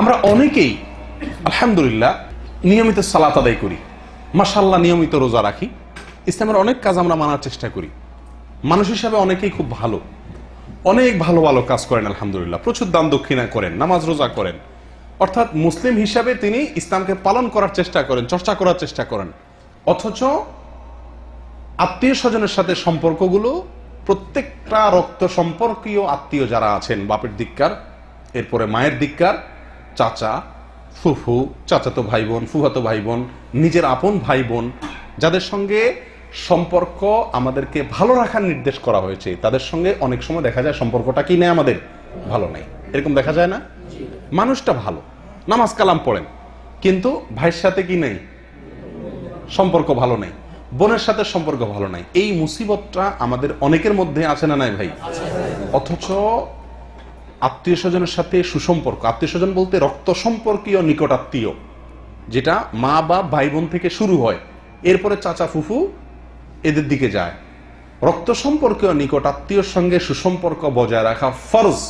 আমরা অনেকেই আলহামদুলিল্লাহ নিয়মিত সালাত আদায় করি মাসাল্লাহ নিয়মিত রোজা রাখি ইসলামের অনেক কাজ আমরা মানার চেষ্টা করি মানুষ হিসাবে অনেকেই খুব ভালো অনেক ভালো ভালো কাজ করেন আলহামদুলিল্লাহ প্রচুর দান দক্ষিণা করেন নামাজ রোজা করেন অর্থাৎ মুসলিম হিসাবে তিনি ইসলামকে পালন করার চেষ্টা করেন চর্চা করার চেষ্টা করেন অথচ আত্মীয় স্বজনের সাথে সম্পর্কগুলো প্রত্যেকটা রক্ত সম্পর্কীয় আত্মীয় যারা আছেন বাপের দিককার এরপরে মায়ের দিককার চাচা ফুফু চাচাতো ভাই বোন ফুফাতো ভাই বোন নিজের আপন ভাই বোন যাদের সঙ্গে সম্পর্ক আমাদেরকে ভালো রাখার নির্দেশ করা হয়েছে তাদের সঙ্গে অনেক সময় দেখা যায় সম্পর্কটা কি নেই আমাদের ভালো নেই এরকম দেখা যায় না মানুষটা ভালো নামাজ কালাম পড়েন কিন্তু ভাইয়ের সাথে কি নেই সম্পর্ক ভালো নেই বোনের সাথে সম্পর্ক ভালো নাই এই মুসিবতটা আমাদের অনেকের মধ্যে আছে না নাই ভাই অথচ আত্মীয় স্বজনের সাথে সুসম্পর্ক আত্মীয় স্বজন বলতে রক্ত সম্পর্কীয় নিকট আত্মীয় যেটা মা বা ভাই বোন থেকে শুরু হয় এরপরে চাচা ফুফু এদের দিকে যায় রক্ত সম্পর্কীয় নিকট আত্মীয়র সঙ্গে সুসম্পর্ক বজায় রাখা ফরজ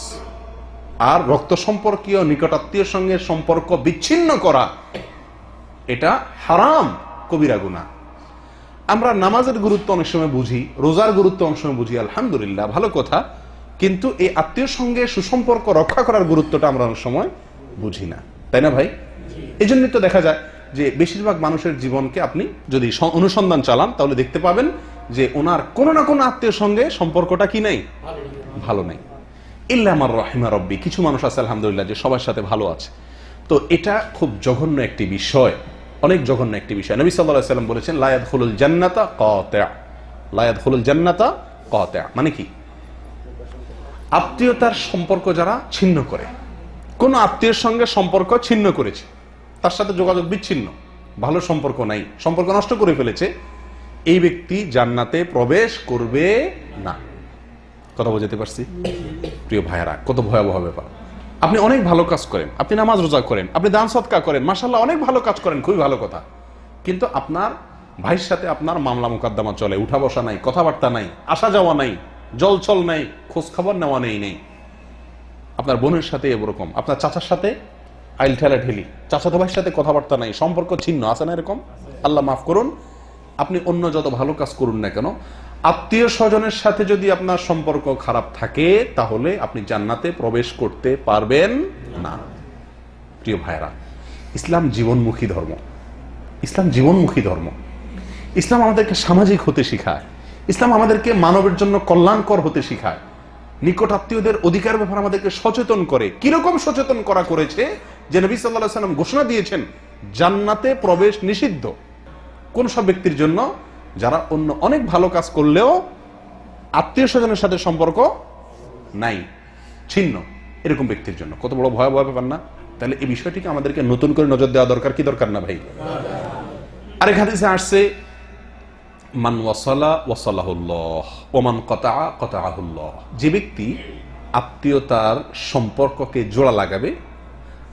আর রক্ত সম্পর্কীয় নিকট আত্মীয়র সঙ্গে সম্পর্ক বিচ্ছিন্ন করা এটা হারাম কবিরা গুণা আমরা নামাজের গুরুত্ব অনেক সময় বুঝি রোজার গুরুত্ব অনেক সময় বুঝি আলহামদুলিল্লাহ ভালো কথা কিন্তু এই আত্মীয় সঙ্গে সুসম্পর্ক রক্ষা করার গুরুত্বটা আমরা অনেক সময় বুঝি না তাই না ভাই এই জন্যই তো দেখা যায় যে বেশিরভাগ মানুষের জীবনকে আপনি যদি অনুসন্ধান চালান তাহলে দেখতে পাবেন যে ওনার কোনো না কোনো আত্মীয়ের সঙ্গে সম্পর্কটা কি নাই ভালো নাই ইল্লামার রহিমা রব্বি কিছু মানুষ আছে আলহামদুলিল্লাহ যে সবার সাথে ভালো আছে তো এটা খুব জঘন্য একটি বিষয় অনেক জঘন্য একটি বিষয় নবী সাল্লাহ সাল্লাম বলেছেন লায়াদ হলুল জান্নাতা কয়া লায়াত হলুল জান্নাতা কয়া মানে কি আত্মীয়তার সম্পর্ক যারা ছিন্ন করে কোন আত্মীয়ের সঙ্গে সম্পর্ক ছিন্ন করেছে তার সাথে যোগাযোগ বিচ্ছিন্ন ভালো সম্পর্ক নাই সম্পর্ক নষ্ট করে ফেলেছে এই ব্যক্তি জান্নাতে প্রবেশ করবে না কথা বোঝাতে পারছি প্রিয় ভাইয়ারা কত ভয়াবহ ব্যাপার আপনি অনেক ভালো কাজ করেন আপনি নামাজ রোজা করেন আপনি দান সৎকা করেন মাসাল্লাহ অনেক ভালো কাজ করেন খুবই ভালো কথা কিন্তু আপনার ভাইয়ের সাথে আপনার মামলা মোকদ্দমা চলে উঠা বসা নাই কথাবার্তা নাই আসা যাওয়া নাই জলচল নাই খোঁজ খবর নেওয়া নেই নেই আপনার বোনের সাথে এরকম আপনার চাচার সাথে আইল ঠেলা ঠেলি চাচাতো ভাইয়ের সাথে কথাবার্তা নাই সম্পর্ক ছিন্ন আছে না এরকম আল্লাহ মাফ করুন আপনি অন্য যত ভালো কাজ করুন না কেন আত্মীয় স্বজনের সাথে যদি আপনার সম্পর্ক খারাপ থাকে তাহলে আপনি জান্নাতে প্রবেশ করতে পারবেন না প্রিয় ভাইরা ইসলাম জীবনমুখী ধর্ম ইসলাম জীবনমুখী ধর্ম ইসলাম আমাদেরকে সামাজিক হতে শিখায় ইসলাম আমাদেরকে মানবের জন্য কল্যাণকর হতে শিখায় নিকট আত্মীয়দের অধিকার ব্যাপার আমাদেরকে সচেতন করে কিরকম সচেতন করা করেছে যে নবী সাল্লা সাল্লাম ঘোষণা দিয়েছেন জান্নাতে প্রবেশ নিষিদ্ধ কোন সব ব্যক্তির জন্য যারা অন্য অনেক ভালো কাজ করলেও আত্মীয় স্বজনের সাথে সম্পর্ক নাই ছিন্ন এরকম ব্যক্তির জন্য কত বড় ভয়াবহ ব্যাপার না তাহলে এই বিষয়টিকে আমাদেরকে নতুন করে নজর দেওয়া দরকার কি দরকার না ভাই আরেক হাতে আসছে মান ওয়াসালা যে ব্যক্তি আত্মীয়তার সম্পর্ককে জোড়া লাগাবে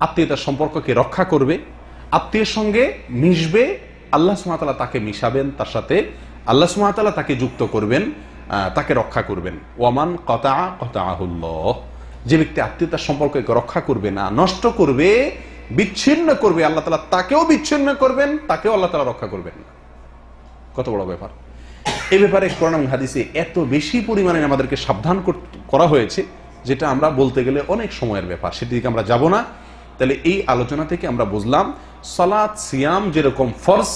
আত্মীয়তার সম্পর্ককে রক্ষা করবে আত্মীয়ের সঙ্গে মিশবে আল্লাহ সুমাতালা তাকে মিশাবেন তার সাথে আল্লাহ সুমাতালা তাকে যুক্ত করবেন তাকে রক্ষা করবেন ওমান কতা আহুল্লহ যে ব্যক্তি আত্মীয়তার সম্পর্ককে রক্ষা করবে না নষ্ট করবে বিচ্ছিন্ন করবে আল্লাহ তালা তাকেও বিচ্ছিন্ন করবেন তাকেও আল্লাহ তালা রক্ষা করবেন না কত বড় ব্যাপার এ ব্যাপারে কোরআন হাদিসে এত বেশি পরিমাণে আমাদেরকে সাবধান করা হয়েছে যেটা আমরা বলতে গেলে অনেক সময়ের ব্যাপার সেদিকে আমরা যাব না তাহলে এই আলোচনা থেকে আমরা বুঝলাম সালাদ সিয়াম যেরকম ফর্স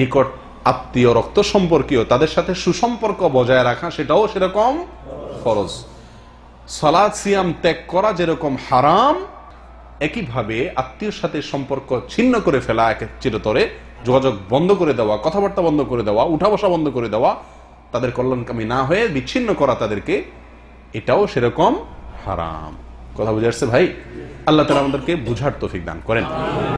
নিকট আত্মীয় রক্ত সম্পর্কীয় তাদের সাথে সুসম্পর্ক বজায় রাখা সেটাও সেরকম ফরজ সালাদ সিয়াম ত্যাগ করা যেরকম হারাম একইভাবে আত্মীয়র সাথে সম্পর্ক ছিন্ন করে ফেলা এক চিরতরে যোগাযোগ বন্ধ করে দেওয়া কথাবার্তা বন্ধ করে দেওয়া উঠা বসা বন্ধ করে দেওয়া তাদের কল্যাণকামী না হয়ে বিচ্ছিন্ন করা তাদেরকে এটাও সেরকম হারাম কথা বুঝে আসছে ভাই আল্লাহ তালা আমাদেরকে বুঝার তফিক দান করেন